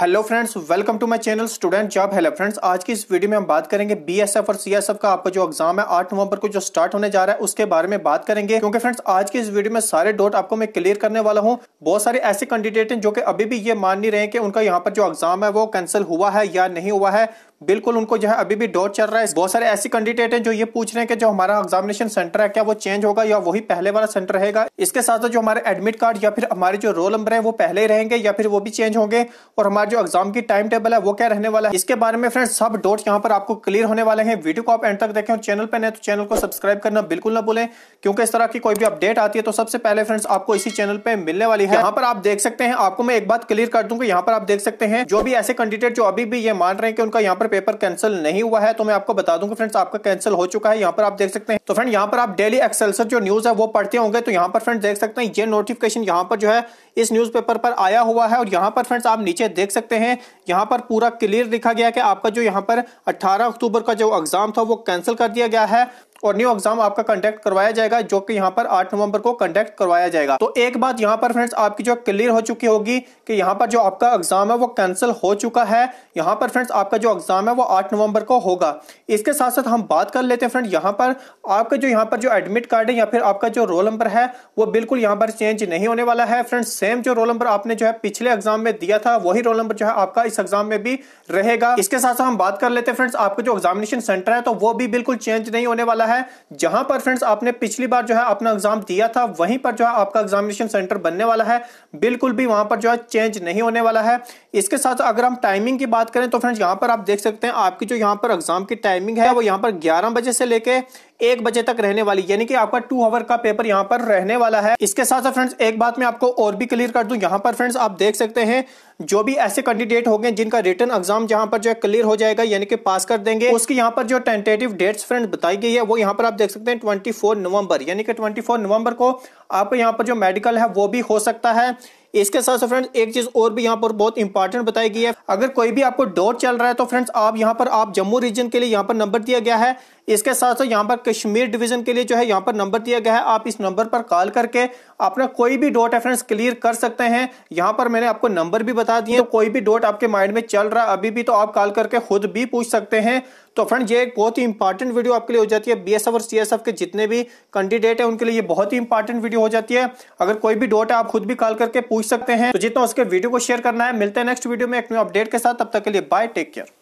hello friends welcome to my channel student job hello friends आज की इस video में हम बात करेंगे बीएसएफ और सीएसएफ का आपका जो एग्जाम है आठ नवंबर को जो स्टार्ट होने जा रहा है उसके बारे में बात करेंगे क्योंकि फ्रेंड्स आज की इस वीडियो में सारे डॉट आपको मैं क्लियर करने वाला हूं बहुत सारे ऐसे कैंडिडेट हैं जो कि अभी भी ये मान नहीं रहे कि उनका यहाँ पर जो एग्जाम है वो कैंसिल हुआ है या नहीं हुआ है बिल्कुल उनको जो है अभी भी डोर चल रहा है बहुत सारे ऐसे कैंडिडेट हैं जो ये पूछ रहे हैं कि जो हमारा एग्जामिनेशन सेंटर है क्या वो चेंज होगा या वही पहले वाला सेंटर रहेगा इसके साथ साथ जो हमारे एडमिट कार्ड या फिर हमारे जो रोल नंबर है वो पहले ही रहेंगे या फिर वो भी चेंज होंगे और हमारे जो एग्जाम की टाइम टेबल है वो क्या रहने वाला है इसके बारे में फ्रेंड्स सब डोट यहाँ पर आपको क्लियर होने वाले हैं वीडियो को आप एंड तक देखें और चैनल पर नहीं तो चैनल को सब्सक्राइब करना बिल्कुल ना भूलें क्योंकि इस तरह की कोई भी अपडेट आती है तो सबसे पहले फ्रेंड्स आपको इसी चैनल पर मिलने वाली है यहाँ पर आप देख सकते हैं आपको मैं एक बात क्लियर कर दूंगा यहाँ पर आप देख सकते हैं जो भी ऐसे कैंडिडेट जो अभी भी ये मान रहे हैं कि उनका यहाँ पर अगर पेपर कैंसिल नहीं हुआ है तो मैं आपको बता दूंगा फ्रेंड्स आपका कैंसिल हो चुका है यहाँ पर आप देख सकते हैं तो फ्रेंड यहाँ पर आप डेली एक्सेलसर जो न्यूज है वो पढ़ते होंगे तो यहाँ पर फ्रेंड देख सकते हैं ये नोटिफिकेशन यहाँ पर जो है इस न्यूज पेपर पर आया हुआ है और यहाँ पर फ्रेंड्स आप नीचे देख सकते हैं यहाँ पर पूरा क्लियर लिखा गया कि आपका जो यहाँ पर अट्ठारह अक्टूबर का जो एग्जाम था वो कैंसिल कर दिया गया है और न्यू एग्जाम आपका कंडक्ट करवाया जाएगा जो कि यहाँ पर आठ नवंबर को कंडक्ट करवाया जाएगा तो एक बात यहाँ पर फ्रेंड्स आपकी जो क्लियर हो चुकी होगी कि यहाँ पर जो आपका एग्जाम है वो कैंसिल हो चुका है यहाँ पर फ्रेंड्स आपका जो एग्जाम है वो आठ नवंबर को होगा इसके साथ साथ हम बात कर लेते हैं फ्रेंड यहाँ पर आपका जो यहाँ पर जो एडमिट कार्ड है या फिर आपका जो रोल नंबर है वो बिल्कुल यहाँ पर चेंज नहीं होने वाला है फ्रेंड सेम जो रोल नंबर आपने जो है पिछले एग्जाम में दिया था वही रोल नंबर जो है आपका इस एग्जाम में भी रहेगा इसके साथ साथ हम बात कर लेते हैं फ्रेंड्स आपका जो एग्जामिनेशन सेंटर है तो वो भी बिल्कुल चेंज नहीं होने वाला है जहां पर फ्रेंड्स आपने पिछली बार जो है अपना एग्जाम दिया था वहीं पर जो है आपका एग्जामिनेशन सेंटर बनने वाला है बिल्कुल भी वहां पर जो है चेंज नहीं होने वाला है इसके साथ अगर हम टाइमिंग की बात करें तो फ्रेंड्स यहाँ पर आप देख सकते हैं आपकी जो यहाँ पर एग्जाम की टाइमिंग है वो यहाँ पर ग्यारह बजे से लेकर एक बजे तक रहने वाली यानी कि आपका टू आवर का पेपर यहाँ पर रहने वाला है इसके साथ साथ फ्रेंड्स एक बात मैं आपको और भी क्लियर कर दूं यहाँ पर फ्रेंड्स आप देख सकते हैं जो भी ऐसे कैंडिडेट हो गए जिनका रिटर्न एग्जाम जहां पर जो है क्लियर हो जाएगा यानी कि पास कर देंगे उसकी यहाँ पर जो टेंटेटिव डेट्स फ्रेंड बताई गई है वो यहाँ पर आप देख सकते हैं फोर नवंबर यानी कि फोर नवंबर को आपको यहाँ पर जो मेडिकल है वो भी हो सकता है इसके साथ साथ फ्रेंड्स एक चीज और भी यहाँ पर बहुत इंपॉर्टेंट बताई गई है अगर कोई भी आपको डोर चल रहा है तो फ्रेंड्स आप यहाँ पर आप जम्मू रीजन के लिए यहाँ पर नंबर दिया गया है इसके साथ साथ यहाँ पर कश्मीर डिवीजन के लिए जो है यहाँ पर नंबर दिया गया है आप इस नंबर पर कॉल करके अपना कोई भी डॉट रेफरेंस क्लियर कर सकते हैं यहाँ पर मैंने आपको नंबर भी बता दिए तो कोई भी डॉट आपके माइंड में चल रहा है अभी भी तो आप कॉल करके खुद भी पूछ सकते हैं तो फ्रेंड ये एक बहुत ही इंपॉर्टेंट वीडियो आपके लिए हो जाती है बी और सी के जितने भी कैंडिडेट है उनके लिए बहुत ही इंपॉर्टेंट वीडियो हो जाती है अगर कोई भी डॉट है आप खुद भी कॉल करके पूछ सकते हैं तो जितना उसके वीडियो को शेयर करना है मिलते हैं नेक्स्ट वीडियो में एक न्यू अपडेट के साथ तब तक के लिए बाय टेक केयर